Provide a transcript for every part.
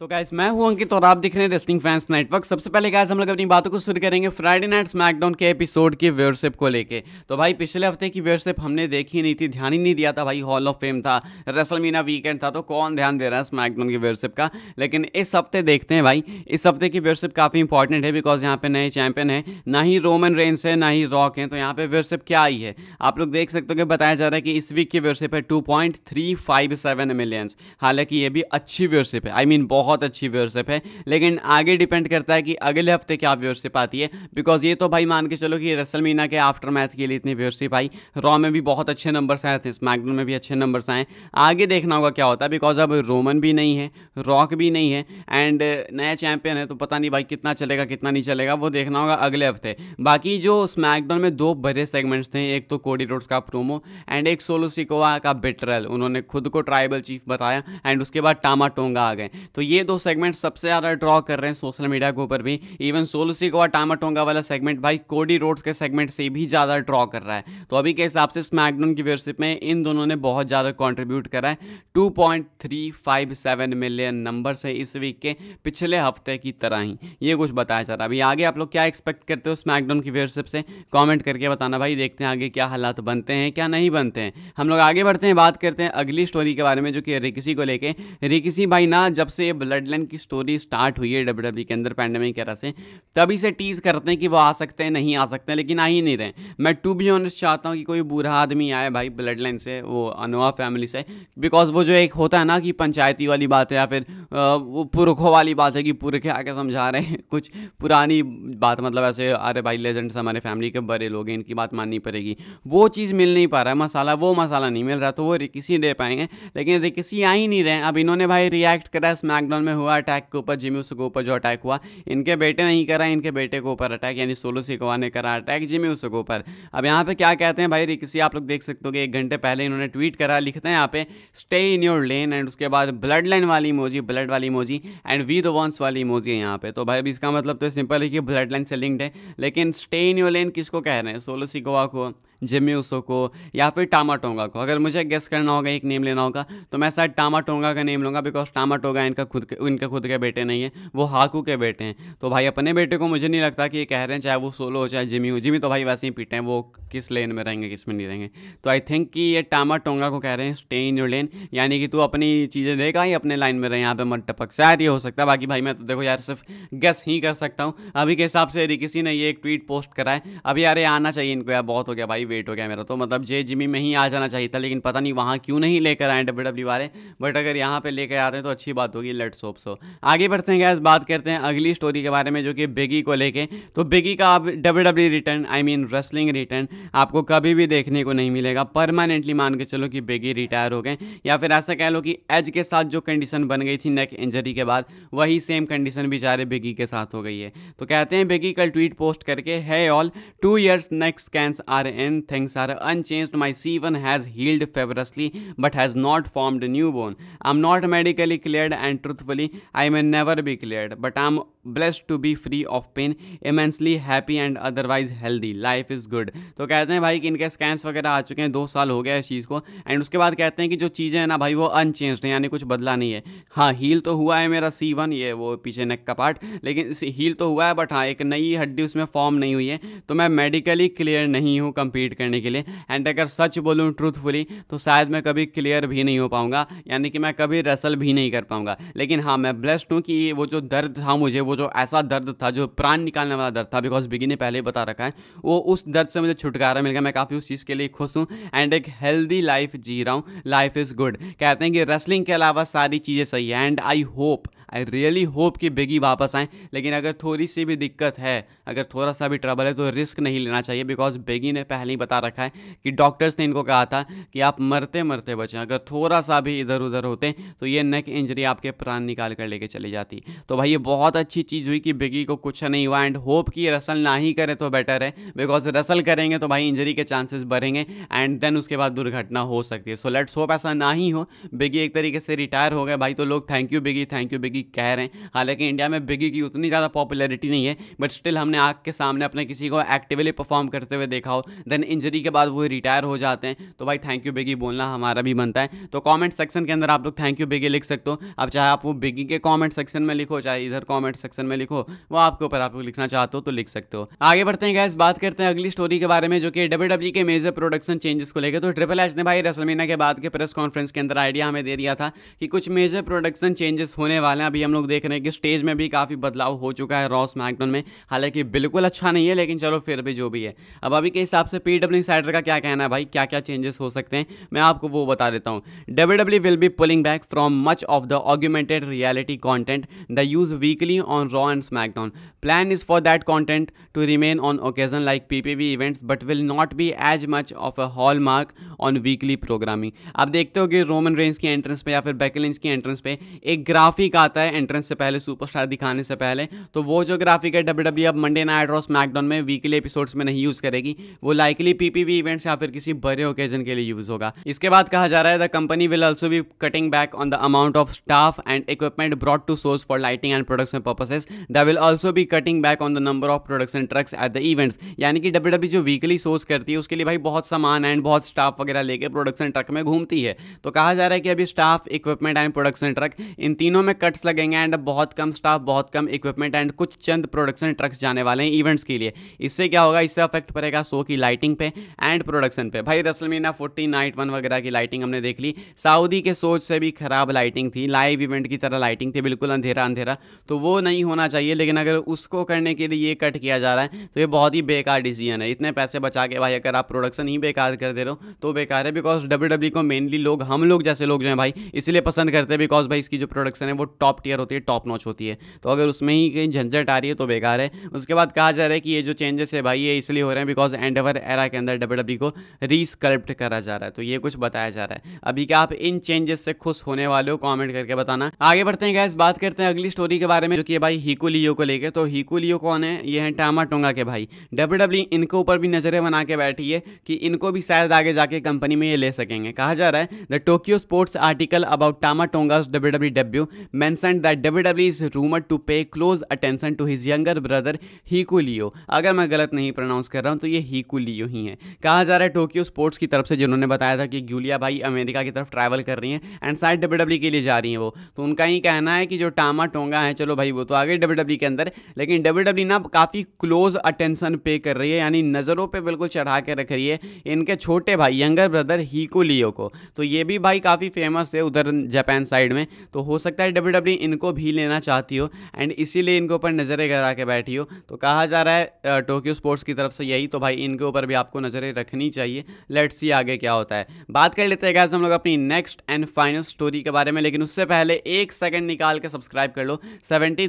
तो गैस मैं हूं अंकित और आप दिख रहे हैं रेस्टिंग फैंस नेटवर्क सबसे पहले गैस हम लोग अपनी बातों को शुरू करेंगे फ्राइडे नाइट स्मैकडाउन के एपिसोड की व्यवरशिप को लेके तो भाई पिछले हफ्ते की व्यवरशिप हमने देखी नहीं थी ध्यान ही नहीं दिया था भाई हॉल ऑफ फेम था रसलमीना वीकेंड था तो कौन ध्यान दे रहा है स्मैकडाउन की व्यवरशिप का लेकिन इस हफ्ते देखते हैं भाई इस हफ्ते की व्यवरशिप काफ़ी इंपॉर्टेंट है बिकॉज यहाँ पे नए चैंपियन है ना ही रोमन रेंस है ना ही रॉक है तो यहाँ पे व्यवरशिप क्या आई है आप लोग देख सकते हो कि बताया जा रहा है कि इस वीक की व्यवरशिप है two point three five seven millions हालांकि ये भी अच्छी व्यवरशिप है आई मीन बहुत बहुत अच्छी व्यवरशिप है लेकिन आगे डिपेंड करता है कि अगले हफ्ते क्या व्यूअरशिप आती है बिकॉज ये तो भाई मान के चलो कि रसल मीना के आफ्टर मैथ के लिए इतनी व्यवस्थिप आई रॉ में भी बहुत अच्छे नंबर्स आए थे स्मैकडोन में भी अच्छे नंबर्स आए आगे देखना होगा क्या होता है बिकॉज अब रोमन भी नहीं है रॉक भी नहीं है एंड नया चैंपियन है तो पता नहीं भाई कितना चलेगा कितना नहीं चलेगा वो देखना होगा अगले हफ्ते बाकी जो स्मैकडोन में दो बड़े सेगमेंट्स थे एक तो कोडी रोड्स का प्रोमो एंड एक सोलो सिकोवा का बेटर उन्होंने खुद को ट्राइबल चीफ बताया एंड उसके बाद टामा टोंगा आ गए तो ये दो सेगमेंट सबसे ज़्यादा ड्रॉ कर रहे हैं सोशल मीडिया के ऊपर भी इवन सोलसी और टामाटोंगा वाला सेगमेंट भाई कोडी रोड्स के सेगमेंट से भी ज़्यादा ड्रॉ कर रहा है तो अभी के हिसाब से स्मैकडोन की व्यवस्थित में इन दोनों ने बहुत ज़्यादा कॉन्ट्रीब्यूट करा है टू मिलियन नंबर से इस वीक के पिछले हफ्ते की तरह ही ये कुछ बताया जा रहा है अभी आगे आप लोग क्या एक्सपेक्ट करते हो स्मैकडोन की व्यवस्थित से कॉमेंट करके बताना भाई देखते हैं आगे क्या हालात बनते हैं क्या नहीं बनते हैं हम लोग आगे बढ़ते हैं बात करते हैं अगली स्टोरी के बारे में जो कि रिकसी को लेके रिकसी भाई ना जब से ये ब्लडलाइन की स्टोरी स्टार्ट हुई है डब्ल्यू डब्ल्यू के अंदर पैंडमिक एरा से तभी से टीज़ करते हैं कि वो आ सकते हैं नहीं आ सकते हैं लेकिन आ ही नहीं रहे मैं टू बी ऑनेस्ट चाहता हूँ कि कोई बुरा आदमी आए भाई ब्लड लाइन से वो अनोवा फैमिली से बिकॉज वो जो एक होता है ना कि पंचायती वाली बात है या फिर वो पुरखों वाली बात है कि पुरखे आके समझा रहे हैं कुछ पुरानी बात मतलब ऐसे अरे भाई लेजेंड्स हमारे फैमिली के बड़े लोग हैं इनकी बात माननी पड़ेगी वो चीज़ मिल नहीं पा रहा है मसाला वो मसाला नहीं मिल रहा तो वो रिकसी दे पाएंगे लेकिन रिकसी आ ही नहीं रहे अब इन्होंने भाई रिएक्ट करा स्मैकडाउन फाइनल में हुआ अटैक के ऊपर जिमी उसको ऊपर जो अटैक हुआ इनके बेटे नहीं करा इनके बेटे के ऊपर अटैक यानी सोलो सिकवा ने करा अटैक जिमी उसको ऊपर अब यहाँ पे क्या कहते हैं भाई रिकसी आप लोग देख सकते हो कि एक घंटे पहले इन्होंने ट्वीट करा लिखते हैं यहाँ पे stay in your lane and उसके बाद ब्लड लाइन वाली इमोजी ब्लड वाली emoji and we the ones वाली इमोजी है यहाँ पे तो भाई अभी इसका मतलब तो सिंपल है कि ब्लड लाइन से लिंक्ड है लेकिन स्टे इन योर लेन किसको कह रहे हैं सोलो सिकवा को जिमी उसो को या फिर टामा टोंगा को अगर मुझे गेस करना होगा एक नेम लेना होगा तो मैं शायद टामा टोंगा का नेम लूँगा बिकॉज टामा टोंगा इनका खुद के इनके खुद के बेटे नहीं है वो हाकू के बेटे हैं तो भाई अपने बेटे को मुझे नहीं लगता कि ये कह रहे हैं चाहे वो सोलो हो चाहे जिमी हो जिमी तो भाई वैसे ही पीटे हैं वो किस लेन में रहेंगे किस में नहीं रहेंगे तो आई थिंक कि ये टामा टोंगा को कह रहे हैं स्टे इन योर लेन यानी कि तू अपनी चीज़ें देगा ही अपने लाइन में रहे यहाँ पे मत टपक शायद ये हो सकता है बाकी भाई मैं तो देखो यार सिर्फ गेस ही कर सकता हूँ अभी के हिसाब से किसी ने ये एक ट्वीट पोस्ट करा है यार ये आना चाहिए इनको यार बहुत हो गया भाई वेट हो गया मेरा तो मतलब जे जिमी में ही आ जाना चाहिए था लेकिन पता नहीं वहाँ क्यों नहीं लेकर आए डब्ल्यू डब्ल्यू वाले बट अगर यहाँ पर लेकर आते हैं तो अच्छी बात होगी लेट सोप सो आगे बढ़ते हैं गैस बात करते हैं अगली स्टोरी के बारे में जो कि बेगी को लेकर तो बेगी का आप W W return I mean wrestling return आपको कभी भी देखने को नहीं मिलेगा परमानेंटली मान के चलो कि बेगी रिटायर हो गए या फिर ऐसा कह लो कि एज के साथ जो कंडीशन बन गई थी नेक इंजरी के बाद वही सेम कंडीशन बेचारे बेगी के साथ हो गई है तो कहते हैं बेगी कल ट्वीट पोस्ट करके है all two years neck scans are in when things are unchanged, my C1 has healed fabulously but has not formed new bone. I'm not medically cleared and truthfully, I may never be cleared, but I'm blessed to be free of pain immensely happy and otherwise healthy life is good तो कहते हैं भाई कि इनके scans वगैरह आ चुके हैं दो साल हो गया इस चीज़ को एंड उसके बाद कहते हैं कि जो चीज़ें हैं ना भाई वो अनचेंज हैं यानी कुछ बदला नहीं है हाँ हील तो हुआ है मेरा सी वन ये वो पीछे नेक का पार्ट लेकिन हील तो हुआ है बट हाँ एक नई हड्डी उसमें फॉर्म नहीं हुई है तो मैं मेडिकली क्लियर नहीं हूँ कम्पीट कंप्लीट करने के लिए एंड अगर सच बोलूँ ट्रूथफुली तो शायद मैं कभी क्लियर भी नहीं हो पाऊँगा यानी कि मैं कभी रेसल भी नहीं कर पाऊँगा लेकिन हाँ मैं ब्लेस्ड हूँ कि वो जो दर्द था मुझे वो जो ऐसा दर्द था जो प्राण निकालने वाला दर्द था बिकॉज बिगी ने पहले ही बता रखा है वो उस दर्द से मुझे छुटकारा मिल गया मैं काफ़ी उस चीज़ के लिए खुश हूँ एंड एक हेल्दी लाइफ जी रहा हूँ लाइफ इज़ गुड कहते हैं कि रेसलिंग के अलावा सारी चीज़ें सही है and I hope I really hope कि बेगी वापस आएँ लेकिन अगर थोड़ी सी भी दिक्कत है अगर थोड़ा सा भी ट्रबल है तो रिस्क नहीं लेना चाहिए बिकॉज बेगी ने पहले ही बता रखा है कि डॉक्टर्स ने इनको कहा था कि आप मरते मरते बचें अगर थोड़ा सा भी इधर उधर होते तो ये नेक इंजरी आपके प्राण निकाल कर लेके चली जाती तो भाई ये बहुत अच्छी चीज़ हुई कि बेगी को कुछ नहीं हुआ एंड होप कि रसल ना ही करें तो बेटर है बिकॉज रसल करेंगे तो भाई इंजरी के चांसेस बढ़ेंगे एंड देन उसके बाद दुर्घटना हो सकती है सो लेट्स होप ऐसा ना ही हो बेगी एक तरीके से रिटायर हो गए भाई तो लोग thank you Big E thank you Big E Big E कह रहे हैं हालांकि इंडिया में बिगी की उतनी ज़्यादा पॉपुलैरिटी नहीं है बट स्टिल हमने आग के सामने अपने किसी को एक्टिवली परफॉर्म करते हुए देखा हो देन इंजरी के बाद वो रिटायर हो जाते हैं तो भाई थैंक यू बिगी बोलना हमारा भी बनता है तो कॉमेंट सेक्शन के अंदर आप लोग थैंक यू बिगी लिख सकते हो अब चाहे आप वो बिगी के कॉमेंट सेक्शन में लिखो चाहे इधर कॉमेंट सेक्शन में लिखो वो आपके ऊपर आप लिखना चाहते हो तो लिख सकते हो आगे बढ़ते हैं गैस बात करते हैं अगली स्टोरी के बारे में जो कि डब्ल्यू e के मेजर प्रोडक्शन चेंजेस को लेकर तो ट्रिपल एच ने भाई रसलमीना के बाद के प्रेस कॉन्फ्रेंस के अंदर आइडिया हमें दे दिया था कि कुछ मेजर प्रोडक्शन चेंजेस होने वाले हैं अभी हम लोग देख रहे हैं कि स्टेज में भी काफ़ी बदलाव हो चुका है रॉस मैकडोन में हालांकि बिल्कुल अच्छा नहीं है लेकिन चलो फिर भी जो भी है अब अभी के हिसाब से पी डब्ल्यू साइडर का क्या कहना है भाई क्या क्या चेंजेस हो सकते हैं मैं आपको वो बता देता हूँ W W will be pulling back from much of the augmented reality content they use weekly on Raw and SmackDown plan is for that content to remain on occasion like P P V events but will not be as much of a hallmark on weekly programming आप देखते हो कि Roman Reigns की entrance पे या फिर बैकलिंस की entrance पे एक ग्राफिक आता जाता है एंट्रेंस से पहले सुपरस्टार दिखाने से पहले तो वो जो ग्राफिक है डब्ल्यू डब्ल्यू e अब मंडे नाइट रॉस मैकडॉन में वीकली एपिसोड्स में नहीं यूज़ करेगी वो लाइकली पीपीवी इवेंट्स या फिर किसी बड़े ओकेजन के लिए यूज़ होगा इसके बाद कहा जा रहा है the company will also be cutting back on the amount of staff and equipment brought to सोर्स for lighting and production purposes they will also be cutting back on the number of production trucks at the events यानी कि W W e जो weekly सोर्स करती है उसके लिए भाई बहुत सामान एंड बहुत स्टाफ वगैरह लेके प्रोडक्शन ट्रक में घूमती है तो कहा जा रहा है कि अभी staff equipment and production truck इन तीनों में कट्स लगेंगे एंड बहुत कम स्टाफ बहुत कम इक्विपमेंट एंड कुछ चंद प्रोडक्शन ट्रक्स जाने वाले हैं इवेंट्स के लिए इससे क्या होगा इससे अफेक्ट पड़ेगा शो की लाइटिंग पे एंड प्रोडक्शन पे भाई रसल ना फोर्टी नाइट वन वगैरह की लाइटिंग हमने देख ली सऊदी के सोच से भी खराब लाइटिंग थी लाइव इवेंट की तरह लाइटिंग थी बिल्कुल अंधेरा अंधेरा तो वो नहीं होना चाहिए लेकिन अगर उसको करने के लिए ये कट किया जा रहा है तो ये बहुत ही बेकार डिसीजन है इतने पैसे बचा के भाई अगर आप प्रोडक्शन ही बेकार कर दे रहे हो तो बेकार है बिकॉज डब्ल्यू e को मेनली लोग हम लोग जैसे लोग जो हैं भाई इसलिए पसंद करते हैं बिकॉज भाई इसकी जो प्रोडक्शन है वो टॉप टॉप टीयर होती है टॉप नॉच होती है तो अगर उसमें ही कहीं झंझट आ रही है तो बेकार है उसके बाद कहा जा रहा है कि ये जो चेंजेस है भाई ये इसलिए हो रहे हैं बिकॉज एंडवर एरा के अंदर डब्ल्यू डब्ल्यू e को रिस्कल्प्ट करा जा रहा है तो ये कुछ बताया जा रहा है अभी क्या आप इन चेंजेस से खुश होने वाले हो कॉमेंट करके बताना आगे बढ़ते हैं गैस बात करते हैं अगली स्टोरी के बारे में जो कि भाई हिकुलियो को लेकर तो हिकुलियो कौन है ये है टामा टोंगा के भाई डब्ल्यू डब्ल्यू e इनके ऊपर भी नजरें बना के बैठी है कि इनको भी शायद आगे जाके कंपनी में ये ले सकेंगे कहा जा रहा है the Tokyo Sports article about Tama Tonga W W W मैं mentioned W W is rumor to pay close attention to his younger brother Hikuleo अगर मैं गलत नहीं प्रोनाउंस कर रहा हूँ तो ये हीकू लियो ही है कहा जा रहा है टोक्यो स्पोर्ट्स की तरफ से जिन्होंने बताया था कि ग्यूलिया भाई अमेरिका की तरफ ट्रैवल कर रही हैं एंड साइड डब्ल्यू के लिए जा रही हैं वो तो उनका ही कहना है कि जो टामा टोंगा है चलो भाई वो तो आ गई डब्ल्यू डब्ल्यू के अंदर लेकिन डब्ल्यू डब्ल्यू e ना काफ़ी क्लोज अटेंशन पे कर रही है यानी नज़रों पर बिल्कुल चढ़ा के रख रही है इनके छोटे भाई यंगर ब्रदर हीकू लियो को तो ये भी भाई काफ़ी फेमस है उधर जापान साइड में तो हो सकता है डब्ल्यू भी इनको भी लेना चाहती हो एंड इसीलिए इनके ऊपर नज़रें गरा के बैठी हो तो कहा जा रहा है टोक्यो स्पोर्ट्स की तरफ से यही तो भाई इनके ऊपर भी आपको नज़रें रखनी चाहिए लेट्स सी आगे क्या होता है बात कर लेते हैं गैस हम लोग अपनी नेक्स्ट एंड फाइनल स्टोरी के बारे में लेकिन उससे पहले एक सेकंड निकाल के सब्सक्राइब कर लो सेवेंटी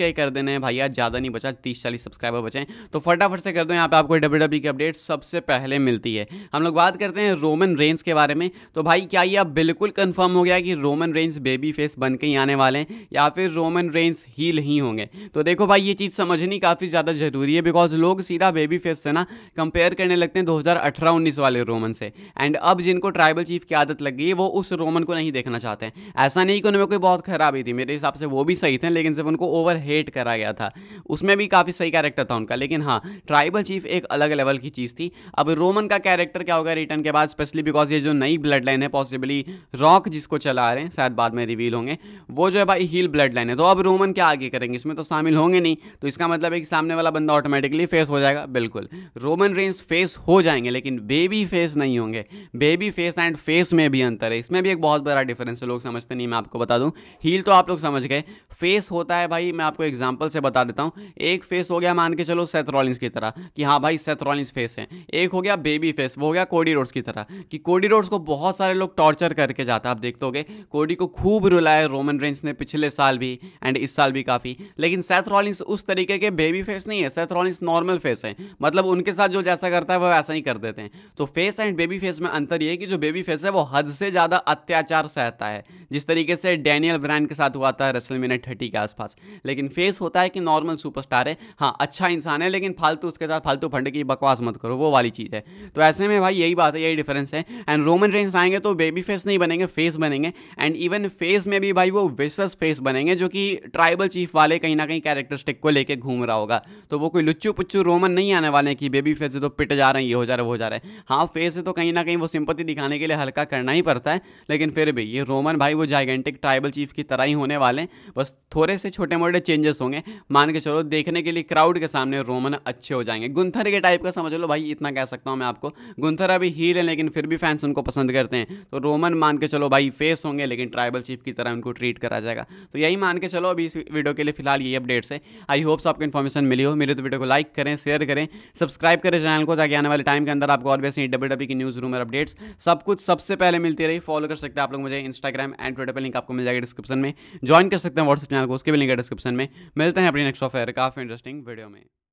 के कर देने हैं भैया ज़्यादा नहीं बचा तीस चालीस सब्सक्राइबर बचे तो फटाफट से कर दो यहाँ पे आपको डब्ल्यू e की अपडेट सबसे पहले मिलती है हम लोग बात करते हैं रोमन रेंज के बारे में तो भाई क्या यह बिल्कुल कन्फर्म हो गया कि रोमन रेंज बेबी फेस बन नहीं आने वाले हैं या फिर रोमन रेंस हील ही होंगे तो देखो भाई ये चीज़ समझनी काफ़ी ज़्यादा ज़रूरी है बिकॉज लोग सीधा बेबी फेस से ना कंपेयर करने लगते हैं दो हज़ार वाले रोमन से एंड अब जिनको ट्राइबल चीफ की आदत लग गई है वो उस रोमन को नहीं देखना चाहते हैं ऐसा नहीं कि उनमें कोई बहुत खराबी थी मेरे हिसाब से वो भी सही थे लेकिन जब उनको ओवर हेट करा गया था उसमें भी काफ़ी सही कैरेक्टर था उनका लेकिन हाँ ट्राइबल चीफ एक अलग लेवल की चीज़ थी अब रोमन का कैरेक्टर क्या होगा रिटर्न के बाद स्पेशली बिकॉज ये जो नई ब्लड लाइन है पॉसिबली रॉक जिसको चला रहे हैं शायद बाद में रिवील होंगे वो जो है भाई हील ब्लड लाइन है तो अब रोमन क्या आगे करेंगे इसमें तो शामिल होंगे नहीं तो इसका मतलब है कि सामने वाला बंदा ऑटोमेटिकली फेस हो जाएगा बिल्कुल रोमन रेंस फेस हो जाएंगे लेकिन बेबी फेस नहीं होंगे बेबी फेस एंड फेस में भी अंतर है इसमें भी एक बहुत बड़ा डिफरेंस है लोग समझते नहीं मैं आपको बता दूँ हील तो आप लोग समझ गए फेस होता है भाई मैं आपको एग्जाम्पल से बता देता हूँ एक फेस हो गया मान के चलो सेथ की तरह कि हाँ भाई सेथ फेस है एक हो गया बेबी फेस वो हो गया कोडी रोड्स की तरह कि कोडी रोड्स को बहुत सारे लोग टॉर्चर करके जाता है आप देखते हो कोडी को खूब रुलाया रोमन रोमन रेंज ने पिछले साल भी एंड इस साल भी काफ़ी लेकिन सेथ रॉलिंस उस तरीके के बेबी फेस नहीं है सेथ रॉलिंस नॉर्मल फेस है मतलब उनके साथ जो जैसा करता है वो ऐसा ही कर देते हैं तो फेस एंड बेबी फेस में अंतर ये है कि जो बेबी फेस है वो हद से ज़्यादा अत्याचार सहता है जिस तरीके से डैनियल ब्रांड के साथ हुआ था रसल मिनट थर्टी के आसपास लेकिन फेस होता है कि नॉर्मल सुपरस्टार है हाँ अच्छा इंसान है लेकिन फालतू उसके साथ फालतू फंड की बकवास मत करो वो वाली चीज़ है तो ऐसे में भाई यही बात है यही डिफरेंस है एंड रोमन रेंस आएंगे तो बेबी फेस नहीं बनेंगे फेस बनेंगे एंड इवन फेस में भी भाई वो विशस फेस बनेंगे जो कि ट्राइबल चीफ वाले कहीं ना कहीं कैरेक्टरिस्टिक को लेके घूम रहा होगा तो वो कोई लुच्चू पुच्चू रोमन नहीं आने वाले हैं कि बेबी फेस से तो पिट जा रहे हैं ये हो जा रहा है वो जा रहा है हाँ फेस से तो कहीं ना कहीं वो सिंपति दिखाने के लिए हल्का करना ही पड़ता है लेकिन फिर भी ये रोमन भाई वो जाइगेंटिक ट्राइबल चीफ की तरह ही होने वाले हैं बस थोड़े से छोटे मोटे चेंजेस होंगे मान के चलो देखने के लिए क्राउड के सामने रोमन अच्छे हो जाएंगे गुंथर के टाइप का समझ लो भाई इतना कह सकता हूँ मैं आपको गुंथर अभी हील है लेकिन फिर भी फैंस उनको पसंद करते हैं तो रोमन मान के चलो भाई फेस होंगे लेकिन ट्राइबल चीफ की तरह उनको ट्रीट डिलीट करा जाएगा तो यही मान के चलो अभी इस वीडियो के लिए फिलहाल यही अपडेट्स है आई होप्स आपको इन्फॉर्मेशन मिली हो मेरे तो वीडियो को लाइक करें शेयर करें सब्सक्राइब करें चैनल को ताकि आने वाले टाइम के अंदर आपको और भी ही डब्ल्यू डब्ल्यू की न्यूज़ रूम और अपडेट्स सब कुछ सबसे पहले मिलती रही फॉलो कर सकते हैं आप लोग मुझे इंस्टाग्राम एंड ट्विटर पर लिंक आपको मिल जाएगा डिस्क्रिप्शन में ज्वाइन कर सकते हैं व्हाट्सअप चैनल को उसके भी लिंक है डिस्क्रिप्शन में मिलते हैं अपनी नेक्स्ट एयर काफ़ी इंटरेस्टिंग वीडियो में